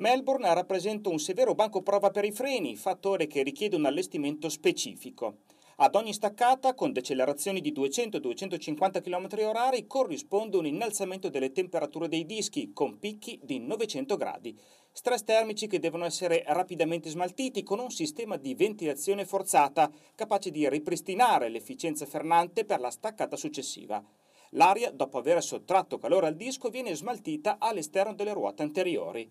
Melbourne rappresenta un severo banco prova per i freni, fattore che richiede un allestimento specifico. Ad ogni staccata, con decelerazioni di 200-250 km/h, corrisponde un innalzamento delle temperature dei dischi, con picchi di 900 gradi. Stress termici che devono essere rapidamente smaltiti con un sistema di ventilazione forzata, capace di ripristinare l'efficienza frenante per la staccata successiva. L'aria, dopo aver sottratto calore al disco, viene smaltita all'esterno delle ruote anteriori.